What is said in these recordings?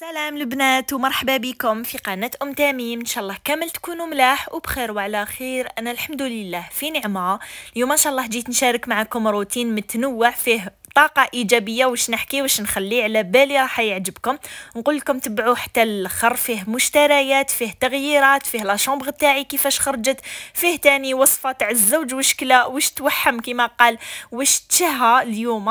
سلام البنات ومرحبا بكم في قناة أم تميم إن شاء الله كامل تكونوا ملاح وبخير وعلى خير أنا الحمد لله في نعمة اليوم إن شاء الله جيت نشارك معكم روتين متنوع فيه طاقه ايجابيه واش نحكي واش نخلي على بالي راح يعجبكم نقول لكم تبعوه حتى الاخر فيه مشتريات فيه تغييرات فيه لا شومبر تاعي كيفاش خرجت فيه تاني وصفه تاع الزوج وش كلا واش توحم كما قال واش تشهى اليوم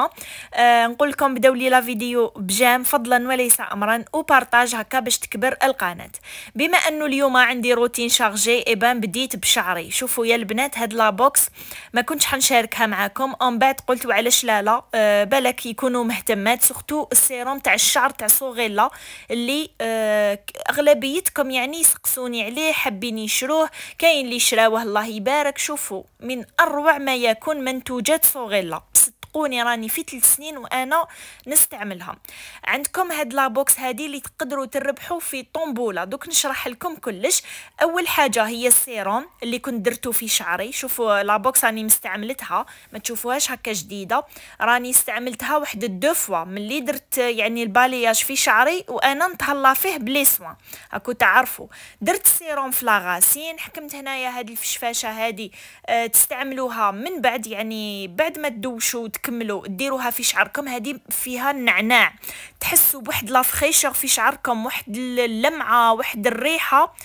آه نقول لكم بداو لي لا فيديو بجام فضلا وليس امرا وبارطاج هكا باش تكبر القناه بما انه اليوم عندي روتين شارجي ايبان بديت بشعري شوفوا يا البنات هاد لا بوكس ما كنتش حنشاركها معاكم ام بعد قلت علاش لا لا آه بالك يكونوا مهتمات سورتو السيروم تاع الشعر تاع صوغيلا اللي آه اغلبيتكم يعني سقسوني عليه حابين يشروه كاين اللي شراوه الله يبارك شوفوا من اروع ما يكون منتوجات صوغيلا صدقوني راني في ثلاث سنين وانا نستعملها عندكم هاد لابوكس هادي اللي تقدروا تربحوا في طومبولا دوك نشرح لكم كلش اول حاجه هي السيروم اللي كنت درتو في شعري شوفوا لابوكس راني مستعملتها ما تشوفوهاش هكا جديده راني استعملتها واحد الدو فوا ملي درت يعني البالياج في شعري وانا نتهلا فيه بلي سوان هاكو تعرفوا درت سيروم في لاغاسين حكمت هنايا هاد الفشفاشه هادي أه تستعملوها من بعد يعني بعد ما تدوشوا كملوا ديروها في شعركم هذه فيها النعناع تحسوا بواحد لا في شعركم واحد اللمعه واحد الريحه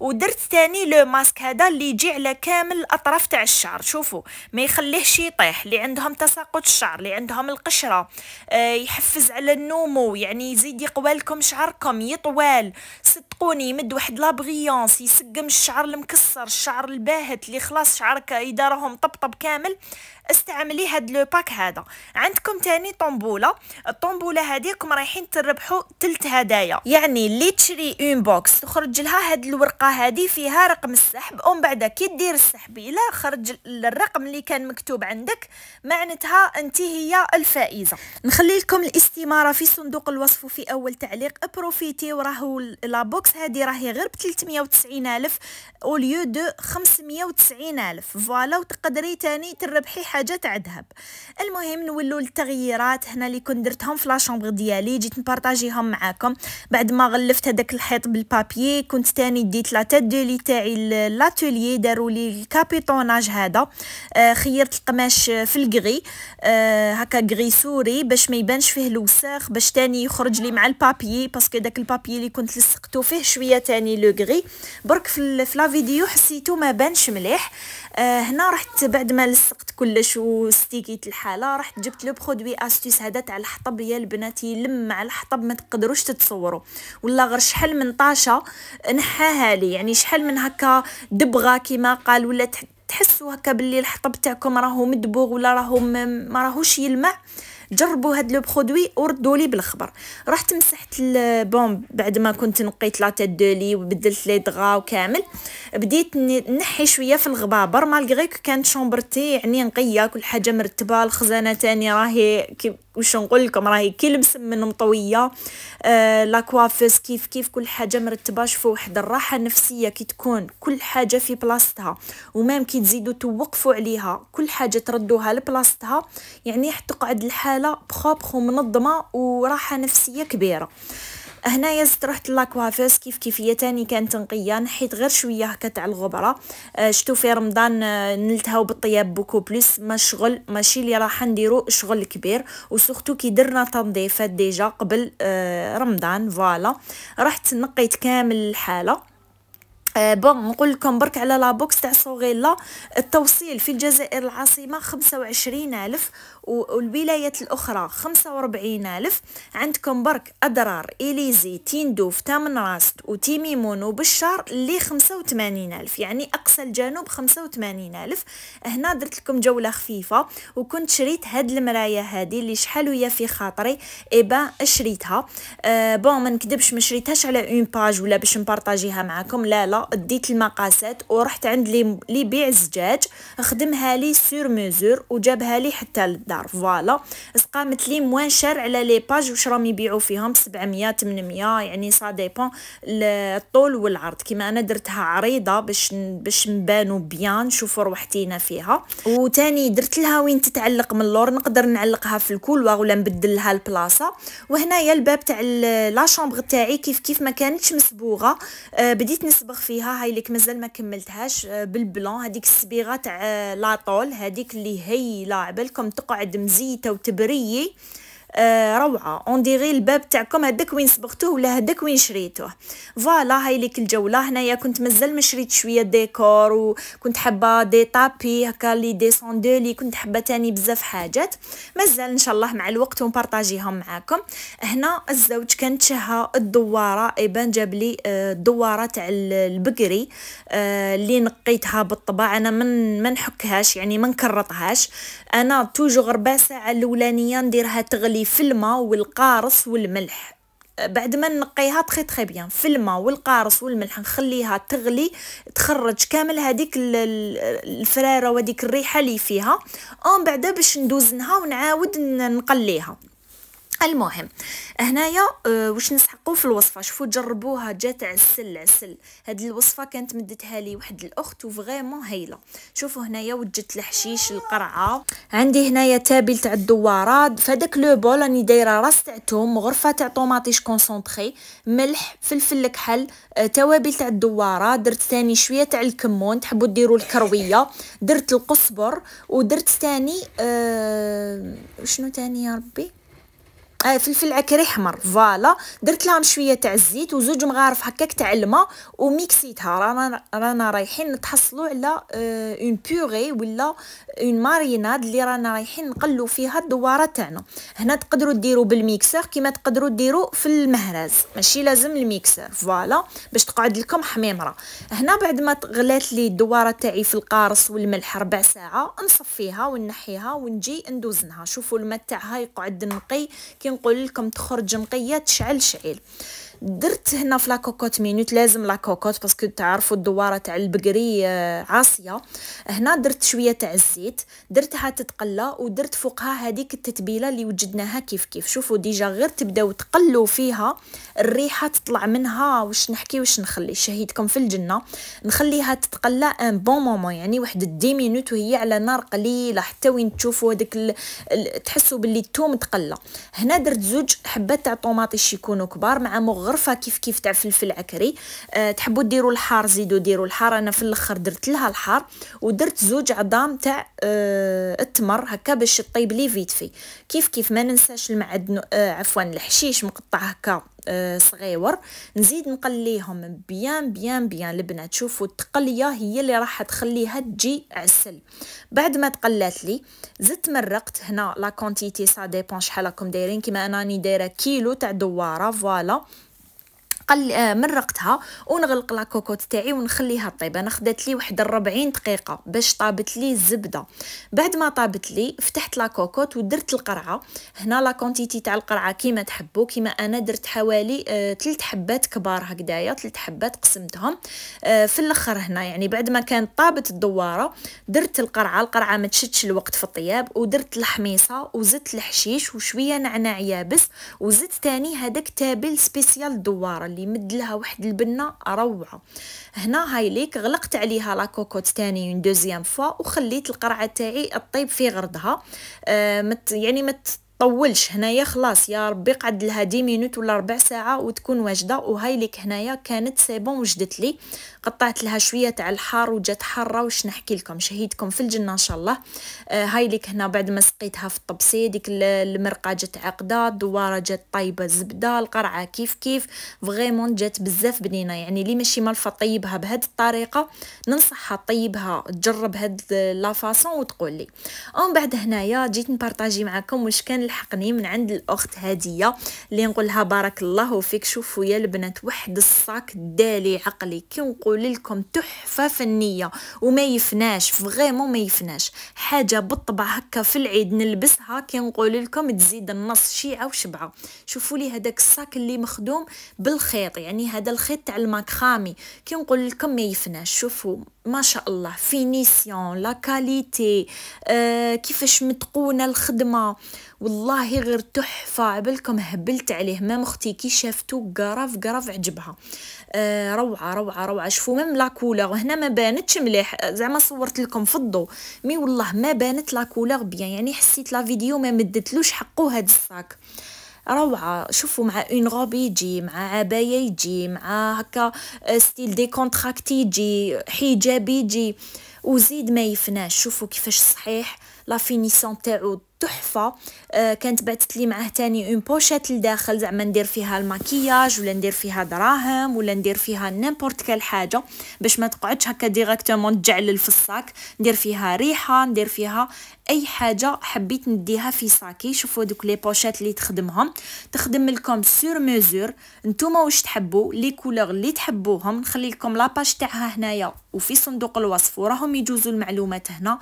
ودرت تاني لو ماسك هذا اللي يجي على كامل الاطراف تاع الشعر شوفوا ما يخليهش يطيح اللي عندهم تساقط الشعر اللي عندهم القشره آه، يحفز على النمو يعني يزيد يقوى لكم شعركم يطوال ست صدقوني يمد واحد لابغيونس يسقم الشعر المكسر الشعر الباهت اللي خلاص شعرك يدارهم طبطب كامل استعملي هاد لو باك هذا عندكم تاني طنبوله الطنبوله هذيكم رايحين تربحوا تلت هدايا يعني اللي تشري اون بوكس تخرج لها هاد الورقه هذه فيها رقم السحب ومن بعد كي دير السحب الا خرج الرقم اللي كان مكتوب عندك معناتها انت هي الفائزه نخلي لكم الاستماره في صندوق الوصف في اول تعليق بروفيتي وراهو لابوك البوكس هذه راهي غير ب 390 الف اوليو دو 590 الف فوالا وتقدري تاني تربحي حاجه تاع ذهب المهم نولوا للتغييرات هنا اللي كنت درتهم في لا شومبر ديالي جيت نبارطاجيهم معاكم بعد ما غلفت هذاك الحيط بالبابي كنت تاني ديت لا تيت دو لي تاعي لاتوليي داروا لي الكابيتوناج هذا آه، خيرت القماش في الكغي آه، هكا كغي سوري باش ما يبانش فيه الوساخ باش تاني يخرج لي مع البابي باسكو داك البابي اللي كنت لصقتو فيه شويه تاني لوغري برك في لا فيديو حسيتو ما بانش مليح آه هنا رحت بعد ما لصقت كلش وستيكيت الحاله رحت جبت لو برودوي استيس هذا تاع الحطب يا البنات يلم على الحطب ما تقدروش تتصوروا ولا غير شحال من طاشه نحاها لي يعني شحال من هكا دبغه كيما قال ولا تحسوا هكا باللي الحطب تاعكم راهو مدبوغ ولا راهو ما راهوش يلمع جربوا هاد لو برودوي وردوا لي بالخبر رحت مسحت البوم بعد ما كنت نقيت لا تيت دولي وبدلت لي دغا وكامل بديت نحي شويه في الغبابر مالغري كانت شومبرتي يعني نقيه كل حاجه مرتبه الخزانه تاني راهي كي واش نقول لكم راهي كي لبس من مطويه آه لا كوافيس كيف كيف كل حاجه مرتبه شوفوا واحد الراحه النفسيه كي تكون كل حاجه في بلاصتها ومام كي تزيدوا توقفوا عليها كل حاجه تردوها لبلاصتها يعني حتقعد الحاله عامله بروبر ومنظمه وراحه نفسيه كبيره هنايا زدت رحت لاكوافيس كيف كيف هي تاني كانت نقيه نحيت غير شويه هكا تاع الغبره آه، شتو في رمضان آه، نلتها بالطياب بوكو بلوس ما شغل ماشي اللي راح نديرو شغل كبير وسورتو كي درنا تنظيفات ديجا قبل آه، رمضان فوالا رحت نقيت كامل الحاله آه بون نقول لكم برك على لابوكس تاع صوغيلا التوصيل في الجزائر العاصمه خمسة ألف والولايات الأخرى 45 ألف عندكم برك أضرار إليزي تيندوف راست وتيميمون وبشار اللي 85 ألف يعني أقصى الجنوب 85 ألف هنا درت لكم جولة خفيفة وكنت شريت هاد المراية هادي اللي شحال هي في خاطري إبا شريتها أه بون ما نكذبش ما شريتهاش على اون باج ولا باش نبارطاجيها معكم لا لا ديت المقاسات ورحت عند لي بيع الزجاج خدمها لي سور ميزور وجابها لي حتى للدار الدار فوالا سقامت لي موان شار على لي باج واش راهم يبيعوا فيهم ب 700 800 يعني سا ديبون الطول والعرض كيما انا درتها عريضه باش باش نبانو بيان نشوفوا روحتينا فيها وتاني درت لها وين تتعلق من اللور نقدر نعلقها في الكولوار ولا نبدل لها البلاصه وهنايا الباب تاع لا شامبر تاعي كيف كيف ما كانتش مسبوغه آه، بديت نصبغ فيها هاي لك مازال ما كملتهاش آه، بالبلون هذيك الصبيغه تاع آه، لاطول هذيك اللي هي لا عبالكم تقعد قاعد مزيته وتبريه آه، روعه اون ديغي الباب تاعكم هذاك وين صبغتوه ولا هذاك وين شريتوه فوالا هاي ليك الجوله هنايا كنت مازال ما شريت شويه ديكور وكنت حابه دي طابي هكا لي دي لي كنت حابه تاني بزاف حاجات مازال ان شاء الله مع الوقت ونبارطاجيهم معاكم هنا الزوج كان تشهى الدواره ايبان جاب لي الدواره آه، تاع البقري اللي آه، نقيتها بالطبع انا من ما نحكهاش يعني ما نكرطهاش انا توجو ربع ساعه الاولانيه نديرها تغلي في الماء والقارص والملح أه، بعد ما نقيها تخي تخي بيان في الماء والقارص والملح نخليها تغلي تخرج كامل هذيك الفراره وهذيك الريحه اللي فيها اون بعدا باش ندوزنها ونعاود نقليها المهم هنايا آه، واش نسحقوا في الوصفه شوفوا جربوها جات عسل عسل هاد الوصفه كانت مدتها لي واحد الاخت وفريمون هايله شوفوا هنايا وجدت الحشيش القرعه عندي هنايا تابل تاع الدوارات فداك لو بول راني دايره راس تاع توم غرفه تاع طوماطيش كونسونطري ملح فلفل الكحل آه، توابل تاع الدواره درت ثاني شويه تاع الكمون تحبوا ديروا الكرويه درت القزبر ودرت ثاني أه شنو ثاني يا ربي آه فلفل عكري احمر فوالا درت لهم شويه تاع الزيت وزوج مغارف هكاك تاع الماء وميكسيتها رانا رانا رايحين نتحصلوا على اون آه، بوري ولا اون ماريناد اللي رانا رايحين نقلو فيها الدواره تاعنا هنا تقدروا ديروا بالميكسر كيما تقدروا ديروا في المهرز ماشي لازم الميكسر فوالا باش تقعد لكم حميمره هنا بعد ما غلات لي الدواره تاعي في القارص والملح ربع ساعه نصفيها ونحيها ونجي ندوزنها شوفوا الماء تاعها يقعد نقي كي نقول لكم تخرج نقيه تشعل شعيل درت هنا في لاكوكوت مينوت لازم لاكوكوت باسكو تعرفوا الدواره تاع البقري آه، عاصيه هنا درت شويه تاع الزيت درتها تتقلى ودرت فوقها هذيك التتبيله اللي وجدناها كيف كيف شوفوا ديجا غير تبداو تقلوا فيها الريحه تطلع منها واش نحكي واش نخلي شهيدكم في الجنه نخليها تتقلى ان بون مومون يعني واحد 10 مينوت وهي على نار قليله حتى وين تشوفوا هذاك تحسوا باللي الثوم تقلى هنا درت زوج حبات تاع طوماطيش يكونوا كبار مع مغرب الغرفه كيف كيف تاع فلفل عكري أه تحبوا ديروا الحار زيدوا ديروا الحار انا في الاخر درت لها الحار ودرت زوج عظام تاع أه التمر هكا باش طيب لي فيت في كيف كيف ما ننساش المعدن أه عفوا الحشيش مقطع هكا آه، صغيور نزيد نقليهم بيان بيان بيان البنات شوفوا التقليه هي اللي راح تخليها تجي عسل بعد ما تقلات لي زدت مرقت هنا لا كونتيتي سا ديبون شحال راكم دايرين كيما انا راني دايره كيلو تاع دواره فوالا قل آه، مرقتها ونغلق لا كوكوت تاعي ونخليها طيب انا خدات لي واحد 40 دقيقه باش طابت لي الزبده بعد ما طابت لي فتحت لا كوكوت ودرت القرعه هنا لا كونتيتي تاع القرعه كيما تحبوا كيما انا درت حوالي 3 آه، حبات كبار هكدايا 3 حبات قسمتهم آه، في الاخر هنا يعني بعد ما كانت طابت الدواره درت القرعه القرعه ما تشدش الوقت في الطياب ودرت الحميصه وزدت الحشيش وشويه نعناع يابس وزدت تاني هذاك تابل سبيسيال الدواره اللي يمد لها واحد البنه روعه هنا هايليك غلقت عليها لا كوكوت ثاني اون دوزيام فوا وخليت القرعه تاعي تطيب في غردها آه مت يعني ما طولش هنايا خلاص يا ربي قعد لها دي مينوت ولا ربع ساعه وتكون واجده وهاي ليك هنايا كانت سي بون وجدت لي قطعت لها شويه تاع الحار وجات حاره واش نحكي لكم شهيتكم في الجنه ان شاء الله آه هاي ليك هنا بعد ما سقيتها في الطبسي ديك المرقه جات عقده الدواره جات طايبه الزبده القرعه كيف كيف فريمون جات بزاف بنينه يعني لي ماشي مالفه طيبها بهاد الطريقه ننصحها طيبها تجرب هاد لا فاصون وتقول لي ومن بعد هنايا جيت نبارطاجي معكم واش كان يلحقني من عند الاخت هديه اللي نقول لها بارك الله فيك شوفوا يا البنات واحد الصاك دالي عقلي كي نقول لكم تحفه فنيه وما يفناش فغيمون ما يفناش حاجه بالطبع هكا في العيد نلبسها كي نقول لكم تزيد النص شيعه وشبعه شوفوا لي هذاك الصاك اللي مخدوم بالخيط يعني هذا الخيط تاع الماكرامي كي نقول لكم ما يفناش شوفوا ما شاء الله فينيسيون لا كاليتي آه كيفاش متقونه الخدمه والله غير تحفه عبالكم هبلت عليه ما اختي كي شافتو قرف قرف عجبها آه روعه روعه روعه شوفوا مام لاكولور هنا ما بانتش مليح زعما صورت لكم في الضو مي والله ما بانت لاكولور بيان يعني حسيت لا فيديو ما مدتلوش حقو هاد الساك روعه شوفوا مع اون غوب يجي مع عبايه يجي مع هكا آه، ستيل دي كونتراكت يجي حجاب يجي وزيد ما يفناش شوفوا كيفاش صحيح لا فينيسيون تاعو تحفه آه، كانت بعثت لي معاه تاني اون بوشيت لداخل زعما ندير فيها الماكياج ولا ندير فيها دراهم ولا ندير فيها نيمبورت كال حاجه باش ما تقعدش هكا ديريكتومون تجعلل في الصاك ندير فيها ريحه ندير فيها اي حاجه حبيت نديها في ساكي شوفوا دوك لي بوشات اللي تخدمهم تخدم لكم سور ميزور نتوما واش تحبوا لي كولور اللي تحبوهم نخلي لكم لاباج تاعها هنايا وفي صندوق الوصف وراهم يجوزوا المعلومات هنا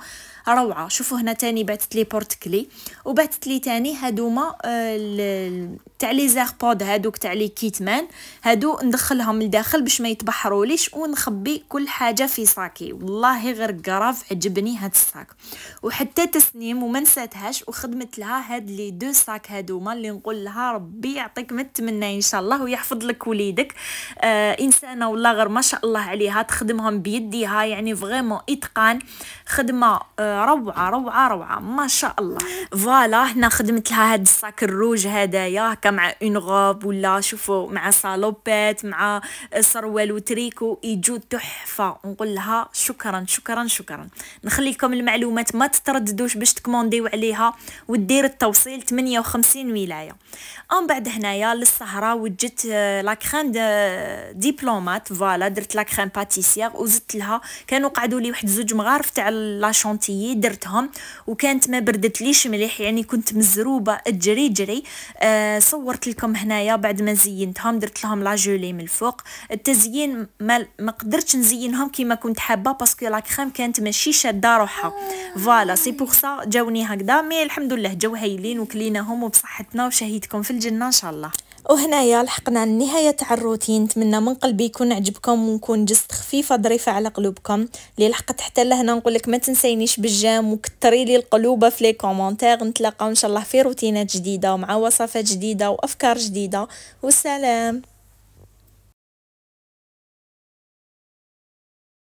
روعه شوفوا هنا تاني بعثت لي بورت كلي وبعثت لي تاني هادوما آه، تاع لي زيربود هادوك تاع لي كيتمان هادو ندخلهم لداخل باش ما يتبحروليش ونخبي كل حاجه في ساكي والله غير كراف عجبني هاد الساك وحتى ثلاث سنين وما نساتهاش وخدمت لها هاد لي دو ساك هادوما اللي نقول لها ربي يعطيك ما تمنى ان شاء الله ويحفظ لك وليدك آه انسانه والله غير ما شاء الله عليها تخدمهم بيديها يعني فريمون اتقان خدمه آه روعه روعه روعه ما شاء الله فوالا هنا خدمت لها هاد الساك الروج هدايا هكا مع اون غوب ولا شوفوا مع صالوبات مع سروال وتريكو يجو تحفه نقول لها شكرا شكرا شكرا نخلي لكم المعلومات ما تترددوا الندوش باش تكمونديو عليها ودير التوصيل 58 ولايه من بعد هنايا للسهره وجدت آه، لا كريم ديبلومات فوالا درت لا كريم باتيسيير وزدت لها كانوا قعدوا لي واحد زوج مغارف تاع لا شونتيي درتهم وكانت ما بردتليش مليح يعني كنت مزروبه تجري جري أه صورت لكم هنايا بعد ما زينتهم درت لهم لا جولي من الفوق التزيين ما, ما قدرتش نزينهم كيما كنت حابه باسكو لا كريم كانت ماشي شاده روحها فوالا سي بوغ الرخصه جاوني هكذا مي الحمد لله جاو هايلين وكليناهم وبصحتنا وشهيتكم في الجنه ان شاء الله وهنايا لحقنا النهاية تاع الروتين نتمنى من قلبي يكون عجبكم ونكون جست خفيفة ظريفة على قلوبكم اللي لحقت حتى لهنا نقول لك ما تنسينيش بالجام وكتري لي القلوبة في لي كومونتير نتلاقاو ان شاء الله في روتينات جديدة ومع وصفات جديدة وافكار جديدة والسلام